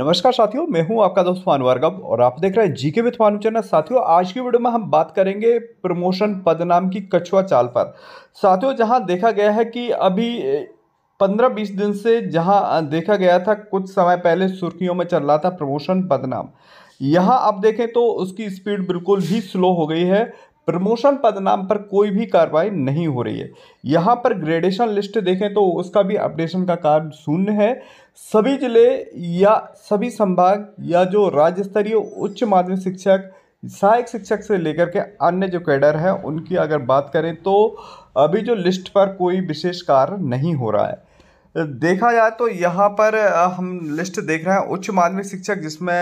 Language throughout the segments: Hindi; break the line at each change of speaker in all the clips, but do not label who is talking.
नमस्कार साथियों मैं हूं आपका दोस्त मानु वर्गब और आप देख रहे हैं जीके विथ मानु चैनल साथियों आज की वीडियो में हम बात करेंगे प्रमोशन पदनाम की कछुआ चाल पर साथियों जहां देखा गया है कि अभी पंद्रह बीस दिन से जहां देखा गया था कुछ समय पहले सुर्खियों में चल रहा था प्रमोशन बदनाम यहाँ आप देखें तो उसकी स्पीड बिल्कुल भी स्लो हो गई है प्रमोशन पदनाम पर कोई भी कार्रवाई नहीं हो रही है यहाँ पर ग्रेडेशन लिस्ट देखें तो उसका भी अपडेशन का कार्य शून्य है सभी जिले या सभी संभाग या जो राज्य स्तरीय उच्च माध्यमिक शिक्षक सहायक शिक्षक से लेकर के अन्य जो कैडर हैं उनकी अगर बात करें तो अभी जो लिस्ट पर कोई विशेष कार्य नहीं हो रहा है देखा जाए तो यहाँ पर हम लिस्ट देख रहे हैं उच्च माध्यमिक शिक्षक जिसमें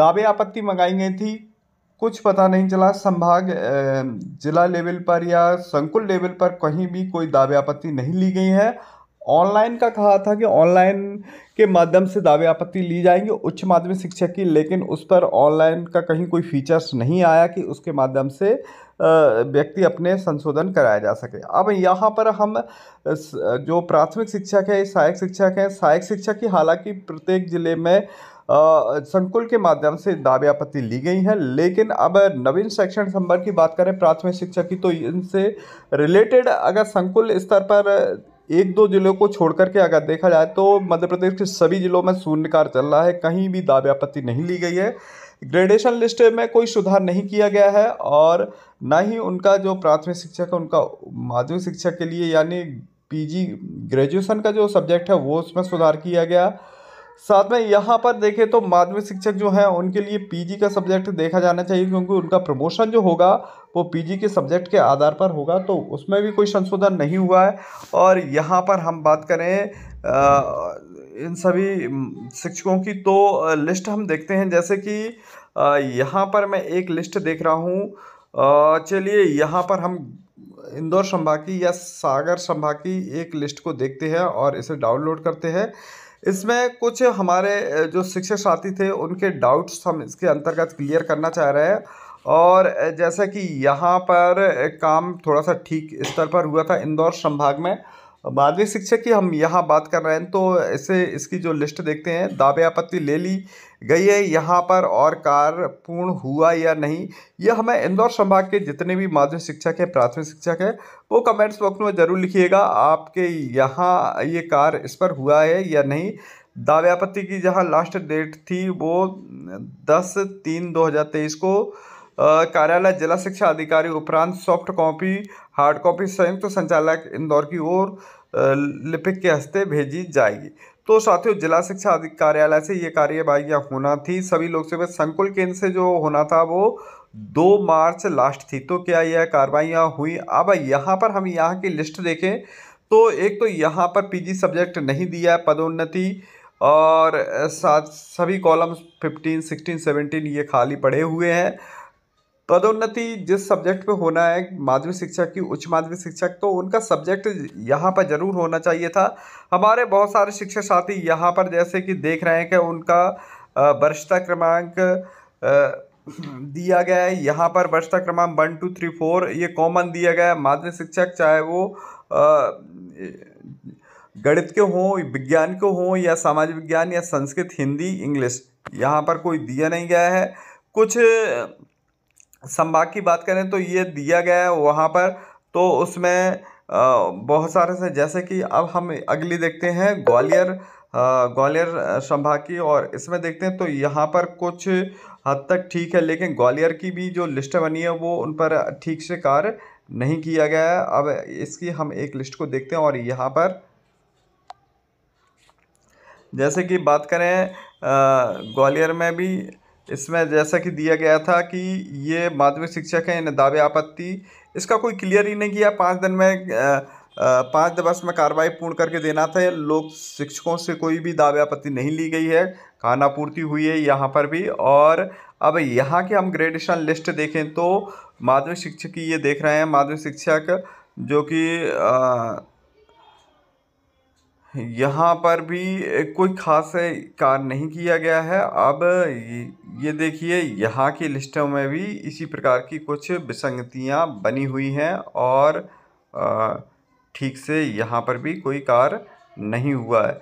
दावे आपत्ति मंगाई गई थी कुछ पता नहीं चला संभाग जिला लेवल पर या संकुल लेवल पर कहीं भी कोई दावे आपत्ति नहीं ली गई है ऑनलाइन का कहा था कि ऑनलाइन के माध्यम से दावे आपत्ति ली जाएंगी उच्च माध्यमिक शिक्षा की लेकिन उस पर ऑनलाइन का कहीं कोई फीचर्स नहीं आया कि उसके माध्यम से व्यक्ति अपने संशोधन कराया जा सके अब यहाँ पर हम जो प्राथमिक शिक्षक है सहायक शिक्षक हैं सहायक शिक्षा की हालांकि प्रत्येक ज़िले में संकुल के माध्यम से दावे आपत्ति ली गई है लेकिन अब नवीन शैक्षणिक संबर की बात करें प्राथमिक शिक्षा की तो इनसे रिलेटेड अगर संकुल स्तर पर एक दो जिलों को छोड़ करके अगर देखा जाए तो मध्य प्रदेश के सभी जिलों में शून्यकार चल रहा है कहीं भी दावे आपत्ति नहीं ली गई है ग्रेडेशन लिस्ट में कोई सुधार नहीं किया गया है और ना ही उनका जो प्राथमिक शिक्षक है उनका माध्यमिक शिक्षा के लिए यानी पीजी ग्रेजुएशन का जो सब्जेक्ट है वो उसमें सुधार किया गया साथ में यहाँ पर देखें तो माध्यमिक शिक्षक जो हैं उनके लिए पीजी का सब्जेक्ट देखा जाना चाहिए क्योंकि उनका प्रमोशन जो होगा वो पीजी के सब्जेक्ट के आधार पर होगा तो उसमें भी कोई संशोधन नहीं हुआ है और यहाँ पर हम बात करें आ, इन सभी शिक्षकों की तो लिस्ट हम देखते हैं जैसे कि यहाँ पर मैं एक लिस्ट देख रहा हूँ चलिए यहाँ पर हम इंदौर संभाग की या सागर संभाग की एक लिस्ट को देखते हैं और इसे डाउनलोड करते हैं इसमें कुछ हमारे जो शिक्षक साथी थे उनके डाउट्स हम इसके अंतर्गत क्लियर करना चाह रहे हैं और जैसा कि यहाँ पर काम थोड़ा सा ठीक स्तर पर हुआ था इंदौर संभाग में माध्यमिक शिक्षक की हम यहाँ बात कर रहे हैं तो ऐसे इसकी जो लिस्ट देखते हैं दावे आपत्ति ले ली गई है यहाँ पर और कार्य पूर्ण हुआ या नहीं यह हमें इंदौर संभाग के जितने भी माध्यमिक शिक्षक हैं प्राथमिक शिक्षक हैं वो कमेंट्स बॉक्स में ज़रूर लिखिएगा आपके यहाँ ये कार्य इस पर हुआ है या नहीं दावे आपत्ति की जहाँ लास्ट डेट थी वो दस तीन दो हज़ार तेईस को कार्यालय जिला शिक्षा अधिकारी उपरांत सॉफ्ट कॉपी हार्ड कॉपी संयुक्त तो संचालक इंदौर की ओर लिपिक के हस्ते भेजी जाएगी तो साथियों जिला शिक्षा कार्यालय से ये कार्यवाहियाँ होना थी सभी लोग सेवा संकुल केंद्र से जो होना था वो दो मार्च लास्ट थी तो क्या यह कार्रवाइयाँ हुई अब यहाँ पर हम यहाँ की लिस्ट देखें तो एक तो यहाँ पर पीजी सब्जेक्ट नहीं दिया है पदोन्नति और साथ सभी कॉलम्स 15, 16, 17 ये खाली पड़े हुए हैं पदोन्नति जिस सब्जेक्ट पे होना है माध्यमिक शिक्षक की उच्च माध्यमिक शिक्षक तो उनका सब्जेक्ट यहाँ पर ज़रूर होना चाहिए था हमारे बहुत सारे शिक्षक साथी यहाँ पर जैसे कि देख रहे हैं कि उनका वर्षता क्रमांक दिया गया है यहाँ पर वर्षता क्रमांक वन टू थ्री फोर ये कॉमन दिया गया है माध्यमिक शिक्षक चाहे वो गणित के हों विज्ञान के हों या सामाजिक विज्ञान या संस्कृत हिंदी इंग्लिश यहाँ पर कोई दिया नहीं गया है कुछ संभाग की बात करें तो ये दिया गया है वहाँ पर तो उसमें बहुत सारे से जैसे कि अब हम अगली देखते हैं ग्वालियर ग्वालियर संभाग की और इसमें देखते हैं तो यहाँ पर कुछ हद तक ठीक है लेकिन ग्वालियर की भी जो लिस्टें बनी है वो उन पर ठीक से कार्य नहीं किया गया है अब इसकी हम एक लिस्ट को देखते हैं और यहाँ पर जैसे कि बात करें ग्वालियर में भी इसमें जैसा कि दिया गया था कि ये माध्यमिक शिक्षक हैं इन्हें दावे आपत्ति इसका कोई क्लियर ही नहीं किया पाँच दिन में पाँच दिवस में कार्रवाई पूर्ण करके देना था लोग शिक्षकों से कोई भी दावे आपत्ति नहीं ली गई है खानापूर्ति हुई है यहाँ पर भी और अब यहाँ की हम ग्रेडेशन लिस्ट देखें तो माध्यमिक शिक्षक की ये देख रहे हैं माध्यमिक शिक्षक जो कि यहाँ पर भी कोई ख़ास कार्य नहीं किया गया है अब ये देखिए यहाँ की लिस्टों में भी इसी प्रकार की कुछ विसंगतियाँ बनी हुई हैं और ठीक से यहाँ पर भी कोई कार्य नहीं हुआ है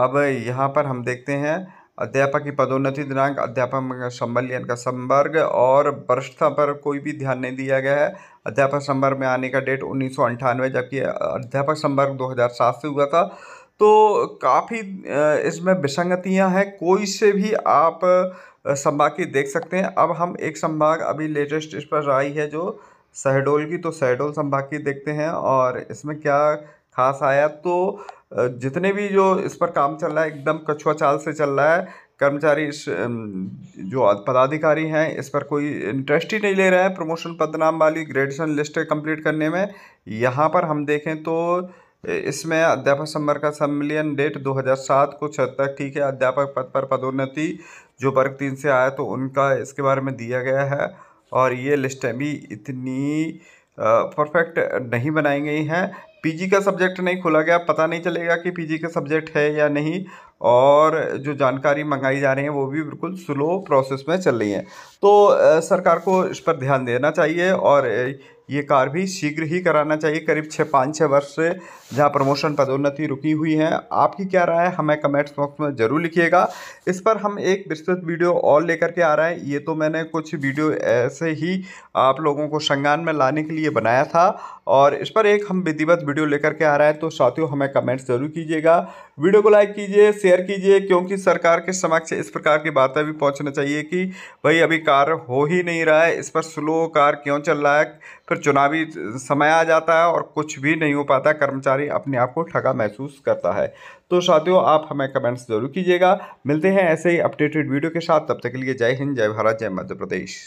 अब यहाँ पर हम देखते हैं अध्यापक की पदोन्नति दिनांक अध्यापक संबल का संवर्ग और वरिष्ठता पर कोई भी ध्यान नहीं दिया गया है अध्यापक संवर्ग में आने का डेट उन्नीस जबकि अध्यापक संवर्ग 2007 से हुआ था तो काफ़ी इसमें विसंगतियाँ हैं कोई से भी आप संभाग की देख सकते हैं अब हम एक संभाग अभी लेटेस्ट इस पर आई है जो शहडोल की तो शहडोल संभाग की देखते हैं और इसमें क्या खास आया तो जितने भी जो इस पर काम चल रहा है एकदम कछुआ चाल से चल रहा है कर्मचारी इस जो पदाधिकारी हैं इस पर कोई इंटरेस्ट ही नहीं ले रहा है प्रमोशन पदनाम वाली ग्रेजुएशन लिस्ट कंप्लीट करने में यहाँ पर हम देखें तो इसमें अध्यापक सम्मान का सम्मिलियन डेट 2007 को छहत्तर ठीक है अध्यापक पद पर पदोन्नति जो वर्ग तीन से आया तो उनका इसके बारे में दिया गया है और ये लिस्ट अभी इतनी परफेक्ट नहीं बनाई गई हैं पीजी का सब्जेक्ट नहीं खोला गया पता नहीं चलेगा कि पीजी का सब्जेक्ट है या नहीं और जो जानकारी मंगाई जा रही है वो भी बिल्कुल स्लो प्रोसेस में चल रही है तो सरकार को इस पर ध्यान देना चाहिए और ये कार्य भी शीघ्र ही कराना चाहिए करीब छः पाँच छः वर्ष से जहाँ प्रमोशन पदोन्नति रुकी हुई है आपकी क्या राय है हमें कमेंट्स बॉक्स में ज़रूर लिखिएगा इस पर हम एक विस्तृत वीडियो और लेकर के आ रहा है ये तो मैंने कुछ वीडियो ऐसे ही आप लोगों को संज्ञान में लाने के लिए बनाया था और इस पर एक हम विधिवत वीडियो लेकर के आ रहा है तो साथियों हमें कमेंट जरूर कीजिएगा वीडियो को लाइक कीजिए शेयर कीजिए क्योंकि सरकार के समक्ष इस प्रकार की बातें भी पहुंचना चाहिए कि भाई अभी कार्य हो ही नहीं रहा है इस पर स्लो कार क्यों चल रहा है फिर चुनावी समय आ जाता है और कुछ भी नहीं हो पाता कर्मचारी अपने आप को ठगा महसूस करता है तो साथियों आप हमें कमेंट्स जरूर कीजिएगा मिलते हैं ऐसे ही अपडेटेड वीडियो के साथ तब तक के लिए जय हिंद जय भारत जय मध्य प्रदेश